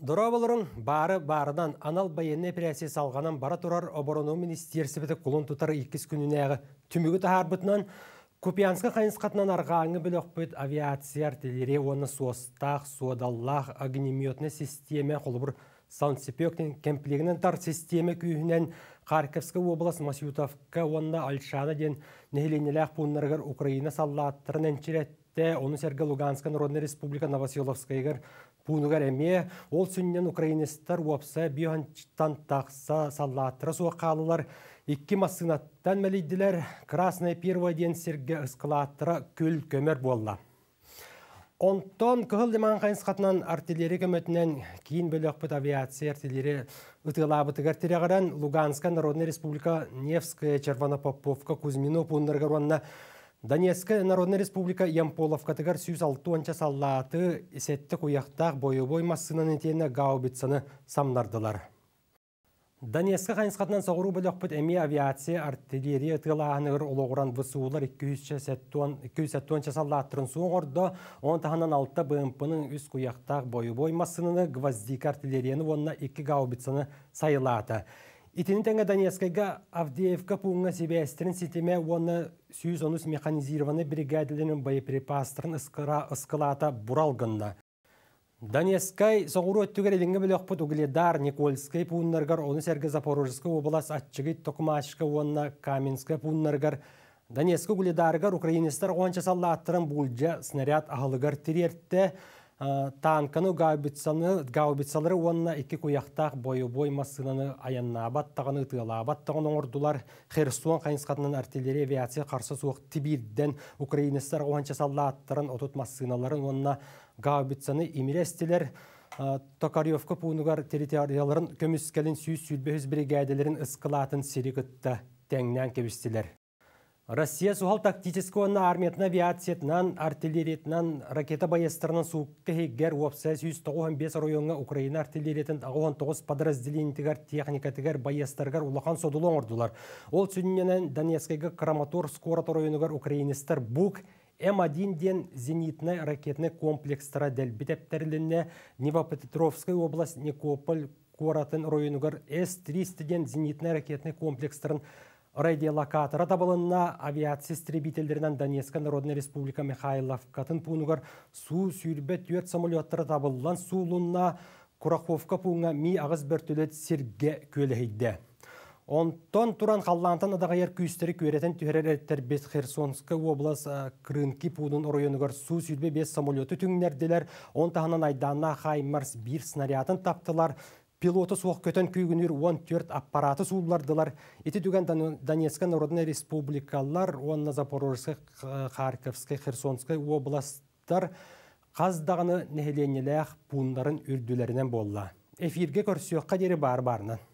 Дұра бары барыдан анал байынны операция салғанан бара тұрар оборону министерсі біті құлын тұтары екес күніне ағы түмігі тұхар бұтынан Купянска қайынсқатынан арғаңы біл бұт авиация артиллерия оны суостақ, суадаллақ, система системе құлыбыр саундсепектен кемпілегінен тар системе күйінен Харьковска облас Масютовқа онна альшаны ден нехеленеләқ бұннарғар Украина саллаттырын әнчерет те оны серге Луганская Народная Республика Новоселовскайгар пунугар эме ол сүннен украинистар уапса биоханчтан тақса саллааттыра суақалылар икки массынаттан мәлейділер красная первая ден серге ысқылааттыра күл көмөр болла Онтон кыһыл деман хайнс хатнан артиллерия көмөтүнөн кийин бөлөкпүт авиация артиллерия ытылабытыгар тирегерен Луганская Народная Республика Невская Кузьмину Кузьмино пундаргаронна Донецкая Народная Республика Ямполов катыгар сүйіз алтуанча саллаты сетті куяқтақ бойы-бой массынан етені гаубитсаны самнардылар. Донецкі қайнысқатынан сағыру бөліқпіт әме авиация артиллерия тұғылағанығыр олығыран высуылар 270 саллаттырын суын ғорды, он тағынан алты бұымпының үз куяқтақ бойы-бой массынаны артиллерияны онына 2 гаубитсаны сайылаты. Итини тәңі Донецкайға Авдеевка пуңға себестерін сетеме оны сүйіз онус механизированный бригадилерінің боеприпастырын ысқылата бұралғынна. Донецкай соғыру өттігер еліңі білі ұқпыт Угледар, Никольскай пуыннарғар, оны сәргі Запорожскай облас атчығы Токмашқы онына Каменскай пуыннарғар, Донецкай Угледарғар украинистар оңша саллаттырын бұлжа снаряд ағылығар тірерті, Э, таанканы гаубицаны гаубицалары онна икки куяхтах бою бой массынаны аяннаабат таганы тыалаабат тагын оңордулар херсон кайнскатынан артиллерия авиация қарсы суох тибирден украинистар оғанча саллааттарын отут онна уонна гаубицаны имирестилер э, токарьевка пуунугар территорияларын көмүскелин сүйүс сүйбөһүз бригаделерин ыскылаатын сирикытта теңнен кебистилер Россия сухал тактического на на артиллерии, на ракета байыстырынан суыққы хеггер уапса бес районға Украина артиллериятын ағуан 9 техника техникатігер байыстыргар улахан содулон ордулар. Ол сүнінен Донецкайға Краматор, Скорот районыгар украинистар бук М1 ден зенитный ракетный комплекстара дәлбітептеріліне Невопетровская область, Никополь, коратын районыгар С-300 ден зенитный ракетный комплекстарын радиолокатора табылынна авиация истребительдерінен Донецка Народная Республика Михайловкатын пунугар су сүйірбе түйет самолеттары табылылан сулунна Кураховка пуңа ми ағыз түлет серге көлігейді. Онтон туран қаллантан адаға ер күйістері көретін түререттер бес Херсонска облас Крынки пудын оройынығыр су сүйірбе бес самолеты түңнерділер. Он тағынан айдана Хаймарс бир снарядын таптылар пилоты соқ көтен күйгінер 14 аппараты суулардылар. Еті түген Донецка Народная Республикалар, онна Запорожской, Харьковской, Херсонской областар қаздағыны ақ бұндарын үрділерінен болла. Эфирге көрсіоққа дері бар барынан.